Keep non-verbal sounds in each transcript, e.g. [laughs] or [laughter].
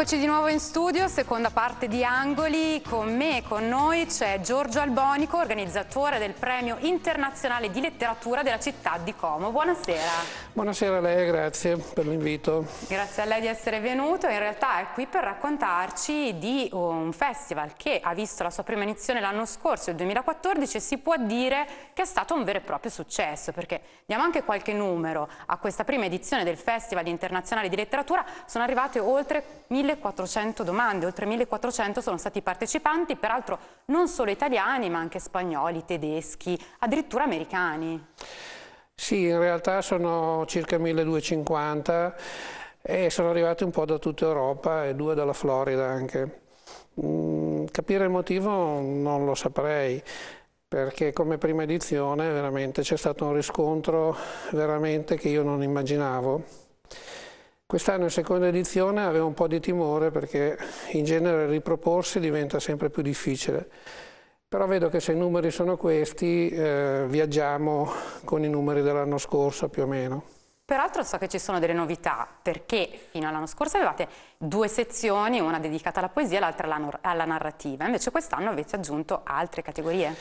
Eccoci di nuovo in studio, seconda parte di Angoli, con me e con noi c'è Giorgio Albonico, organizzatore del premio internazionale di letteratura della città di Como. Buonasera. Buonasera a lei, grazie per l'invito. Grazie a lei di essere venuto, in realtà è qui per raccontarci di un festival che ha visto la sua prima edizione l'anno scorso, il 2014, e si può dire che è stato un vero e proprio successo, perché diamo anche qualche numero a questa prima edizione del Festival Internazionale di Letteratura, sono arrivate oltre 1000 1400 domande, oltre 1.400 sono stati partecipanti, peraltro non solo italiani ma anche spagnoli, tedeschi, addirittura americani. Sì, in realtà sono circa 1250 e sono arrivati un po' da tutta Europa e due dalla Florida anche. Mm, capire il motivo non lo saprei perché come prima edizione veramente c'è stato un riscontro veramente che io non immaginavo. Quest'anno in seconda edizione avevo un po' di timore perché in genere riproporsi diventa sempre più difficile, però vedo che se i numeri sono questi eh, viaggiamo con i numeri dell'anno scorso più o meno. Peraltro so che ci sono delle novità, perché fino all'anno scorso avevate due sezioni, una dedicata alla poesia e l'altra alla narrativa, invece quest'anno avete aggiunto altre categorie.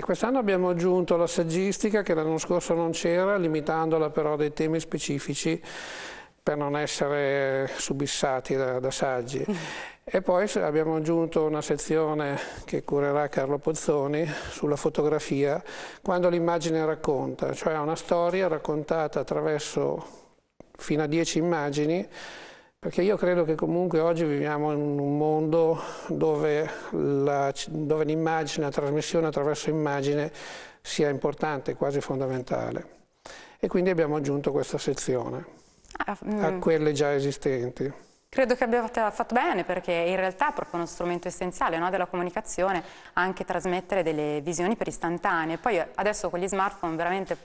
Quest'anno abbiamo aggiunto la saggistica che l'anno scorso non c'era, limitandola però a dei temi specifici per non essere subissati da, da saggi. Mm. E poi abbiamo aggiunto una sezione che curerà Carlo Pozzoni sulla fotografia, quando l'immagine racconta, cioè una storia raccontata attraverso fino a dieci immagini, perché io credo che comunque oggi viviamo in un mondo dove l'immagine, la, la trasmissione attraverso immagine sia importante, quasi fondamentale. E quindi abbiamo aggiunto questa sezione. Ah, mm. a quelle già esistenti. Credo che abbiate fatto bene perché in realtà è proprio uno strumento essenziale no, della comunicazione anche trasmettere delle visioni per istantanee. Poi adesso con gli smartphone veramente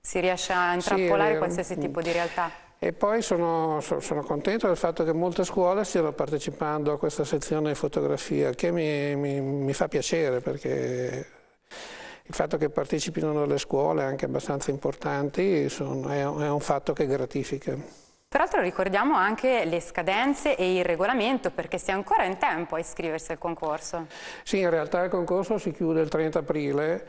si riesce a intrappolare sì, qualsiasi mm. tipo di realtà. E poi sono, sono, contento del fatto che molte scuole stiano partecipando a questa sezione di fotografia, che mi, mi, mi fa piacere perché il fatto che partecipino alle scuole anche abbastanza importanti sono, è, è un fatto che gratifica. Tra l'altro ricordiamo anche le scadenze e il regolamento perché si è ancora in tempo a iscriversi al concorso. Sì, in realtà il concorso si chiude il 30 aprile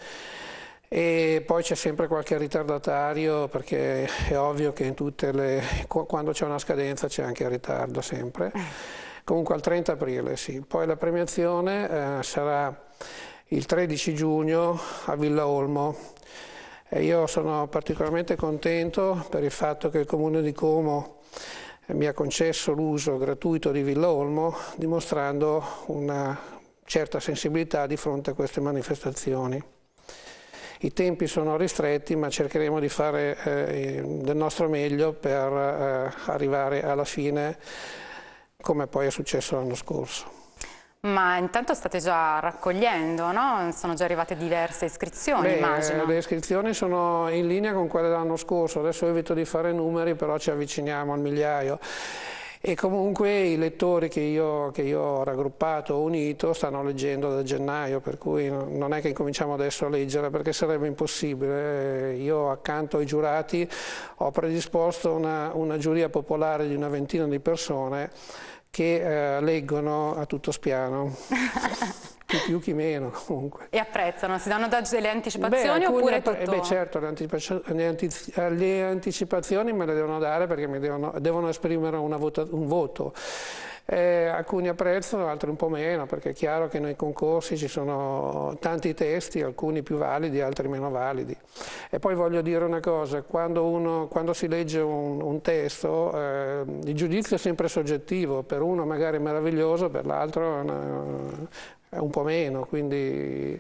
e poi c'è sempre qualche ritardatario perché è ovvio che le, quando c'è una scadenza c'è anche il ritardo sempre. [laughs] Comunque al 30 aprile sì. Poi la premiazione eh, sarà il 13 giugno a Villa Olmo. E io sono particolarmente contento per il fatto che il Comune di Como eh, mi ha concesso l'uso gratuito di Villa Olmo dimostrando una certa sensibilità di fronte a queste manifestazioni. I tempi sono ristretti ma cercheremo di fare eh, del nostro meglio per eh, arrivare alla fine come poi è successo l'anno scorso. Ma intanto state già raccogliendo, no? sono già arrivate diverse iscrizioni Beh, immagino. Le iscrizioni sono in linea con quelle dell'anno scorso, adesso evito di fare numeri però ci avviciniamo al migliaio e comunque i lettori che io, che io ho raggruppato, unito, stanno leggendo da gennaio, per cui non è che incominciamo adesso a leggere perché sarebbe impossibile. Io accanto ai giurati ho predisposto una, una giuria popolare di una ventina di persone che eh, leggono a tutto spiano. [laughs] chi più chi meno comunque. E apprezzano, si danno da delle anticipazioni beh, oppure eh, tutto? Beh certo, le, le, antiz- eh, le, anticipazioni me le devono dare perché devono, devono, esprimere vota- un voto eh, alcuni apprezzano, altri un po' meno, perché è chiaro che nei concorsi ci sono tanti testi, alcuni più validi, altri meno validi. E poi voglio dire una cosa, quando, uno, quando si legge un, un testo, eh, il giudizio è sempre soggettivo, per uno magari è meraviglioso, per l'altro è un po' meno, quindi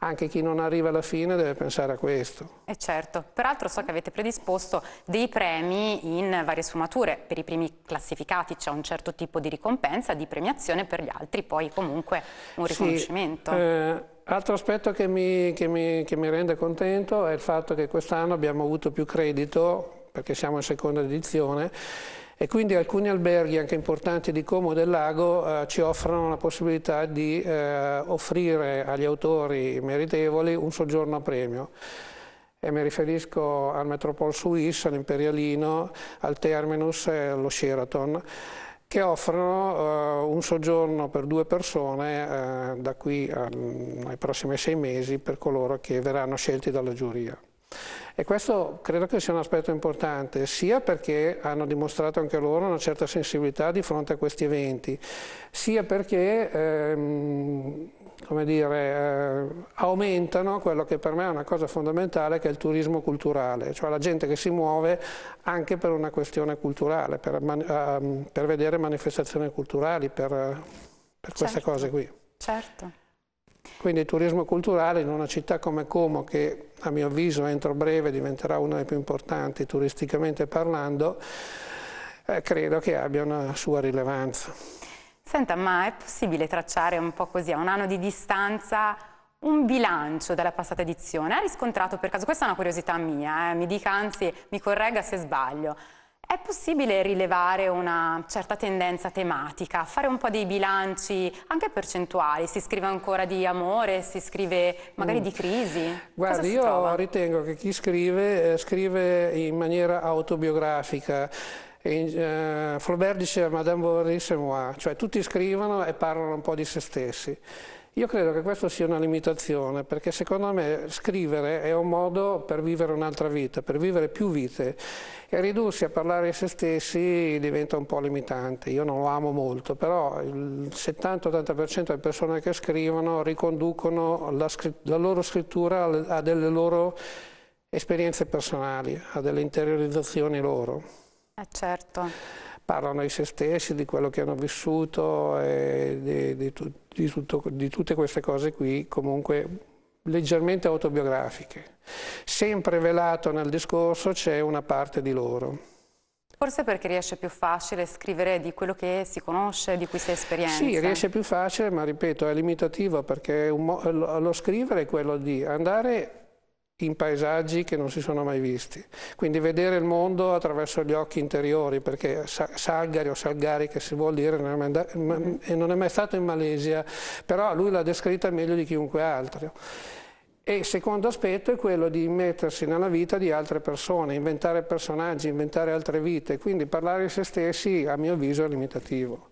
anche chi non arriva alla fine deve pensare a questo. E eh, certo, peraltro so che avete predisposto dei premi in varie sfumature, per i primi classificati c'è un certo tipo di ricompensa, di premiazione, per gli altri poi comunque un riconoscimento. Sì, eh, altro aspetto che mi, che, mi, che mi rende contento è il fatto che quest'anno abbiamo avuto più credito, perché siamo in seconda edizione, e quindi alcuni alberghi anche importanti di Como e del Lago eh, ci offrono la possibilità di eh, offrire agli autori meritevoli un soggiorno a premio e mi riferisco al Metropol Suisse, all'Imperialino, al Terminus e allo Sheraton che offrono uh, un soggiorno per due persone uh, da qui a, um, ehm, ai prossimi sei mesi per coloro che verranno scelti dalla giuria. E questo credo che sia un aspetto importante, sia perché hanno dimostrato anche loro una certa sensibilità di fronte a questi eventi, sia perché ehm, come dire, eh, aumentano quello che per me è una cosa fondamentale che è il turismo culturale, cioè la gente che si muove anche per una questione culturale, per, uh, per vedere manifestazioni culturali, per, per queste certo, cose qui. Certo. Quindi il turismo culturale in una città come Como, che a mio avviso entro breve diventerà una delle più importanti turisticamente parlando, eh, credo che abbia una sua rilevanza. Senta, ma è possibile tracciare un po' così, a un anno di distanza, un bilancio della passata edizione? Ha riscontrato per caso, questa è una curiosità mia, eh, mi dica anzi, mi corregga se sbaglio, è possibile rilevare una certa tendenza tematica, fare un po' dei bilanci anche percentuali, si scrive ancora di amore, si scrive magari mm. di crisi? Guarda, io trova? ritengo che chi scrive, eh, scrive in maniera autobiografica. E, eh, Flaubert diceva Madame Bovary c'est moi, cioè tutti scrivono e parlano un po' di se stessi. Io credo che questa sia una limitazione, perché secondo me scrivere è un modo per vivere un'altra vita, per vivere più vite, e ridursi a parlare a se stessi diventa un po' limitante. Io non lo amo molto, però il 70-80% delle persone che scrivono riconducono la, la loro scrittura a delle loro esperienze personali, a delle interiorizzazioni loro. Eh certo parlano di se stessi, di quello che hanno vissuto e di, di, tu, di, tutto, di tutte queste cose qui comunque leggermente autobiografiche. Sempre velato nel discorso c'è una parte di loro. Forse perché riesce più facile scrivere di quello che si conosce, di cui si ha esperienza. Sì, riesce più facile, ma ripeto, è limitativo perché lo scrivere è quello di andare in paesaggi che non si sono mai visti. Quindi vedere il mondo attraverso gli occhi interiori, perché Salgari o Salgari che si vuol dire non è mai stato in Malesia, però lui l'ha descritta meglio di chiunque altro. E il secondo aspetto è quello di mettersi nella vita di altre persone, inventare personaggi, inventare altre vite, quindi parlare di se stessi a mio avviso è limitativo.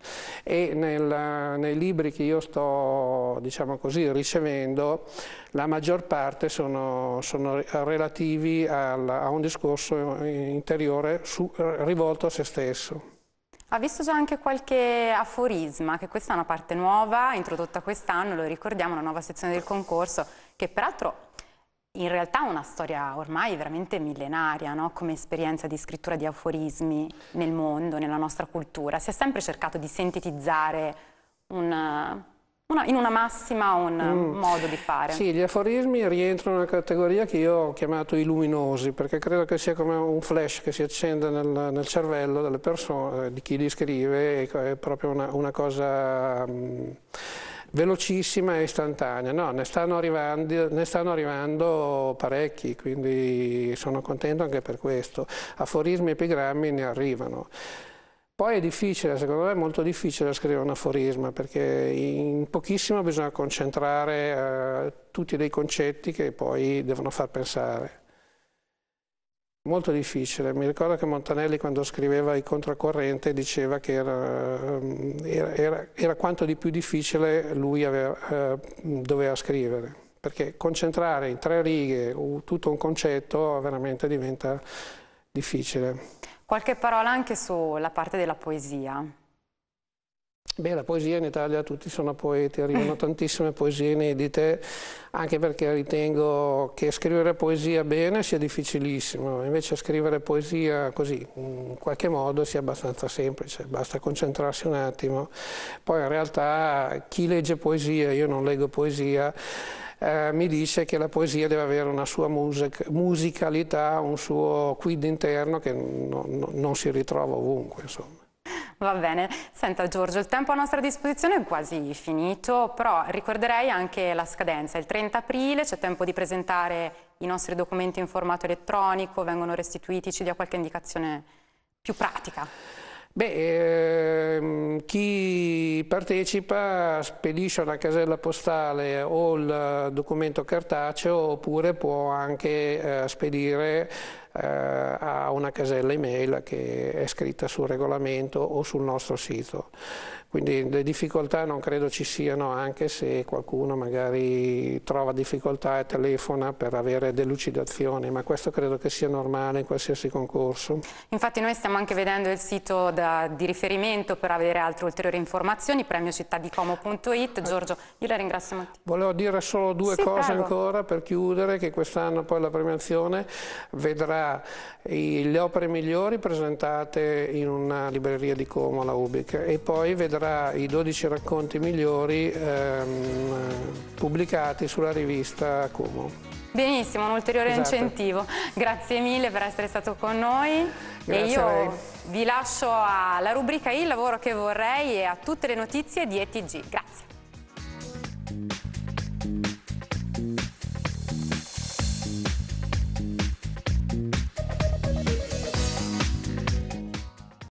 E nel, nei libri che io sto, diciamo così, ricevendo, la maggior parte sono, sono relativi al, a un discorso interiore su, rivolto a se stesso. Ha visto già anche qualche aforisma, che questa è una parte nuova, introdotta quest'anno, lo ricordiamo, una nuova sezione del concorso, che peraltro in realtà è una storia ormai veramente millenaria, no? come esperienza di scrittura di aforismi nel mondo, nella nostra cultura. Si è sempre cercato di sintetizzare un, una, in una massima un mm. modo di fare. Sì, gli aforismi rientrano in una categoria che io ho chiamato i luminosi, perché credo che sia come un flash che si accende nel, nel cervello delle persone, di chi li scrive, è proprio una, una cosa... Mh, mm, velocissima e istantanea, no, ne stanno, arrivando, ne stanno arrivando parecchi, quindi sono contento anche per questo, aforismi e epigrammi ne arrivano. Poi è difficile, secondo me è molto difficile scrivere un aforisma perché in pochissimo bisogna concentrare eh, tutti dei concetti che poi devono far pensare molto difficile. Mi ricordo che Montanelli quando scriveva I Controcorrente diceva che ehm, era, era, era quanto di più difficile lui aveva, eh, doveva scrivere, perché concentrare in tre righe tutto un concetto veramente diventa difficile. Qualche parola anche sulla parte della poesia. Beh, la poesia in Italia tutti sono poeti, arrivano [laughs] tantissime poesie inedite, anche perché ritengo che scrivere poesia bene sia difficilissimo, invece scrivere poesia così, in qualche modo, sia abbastanza semplice, basta concentrarsi un attimo. Poi in realtà chi legge poesia, io non leggo poesia, eh, mi dice che la poesia deve avere una sua music musicalità, un suo quid interno che no, no, non si ritrova ovunque, insomma. Va bene, senta Giorgio, il tempo a nostra disposizione è quasi finito, però ricorderei anche la scadenza, il 30 aprile c'è tempo di presentare i nostri documenti in formato elettronico, vengono restituiti, ci dia qualche indicazione più pratica? Beh, ehm, chi partecipa spedisce la casella postale o il documento cartaceo oppure può anche eh, spedire eh, a una casella email che è scritta sul regolamento o sul nostro sito. Quindi le difficoltà non credo ci siano anche se qualcuno magari trova difficoltà e telefona per avere delucidazioni, ma questo credo che sia normale in qualsiasi concorso. Infatti noi stiamo anche vedendo il sito da, di riferimento per avere altre ulteriori informazioni, premiocittadicomo.it. Giorgio, io la ringrazio molto. Volevo dire solo due sì, cose prego. ancora per chiudere, che quest'anno poi la premiazione vedrà i, le opere migliori presentate in una libreria di Como, la Ubic, e poi vedrà tra i 12 racconti migliori ehm, pubblicati sulla rivista Como. Benissimo, un ulteriore esatto. incentivo. Grazie mille per essere stato con noi. Grazie e io vi lascio alla rubrica Il lavoro che vorrei e a tutte le notizie di ETG. Grazie.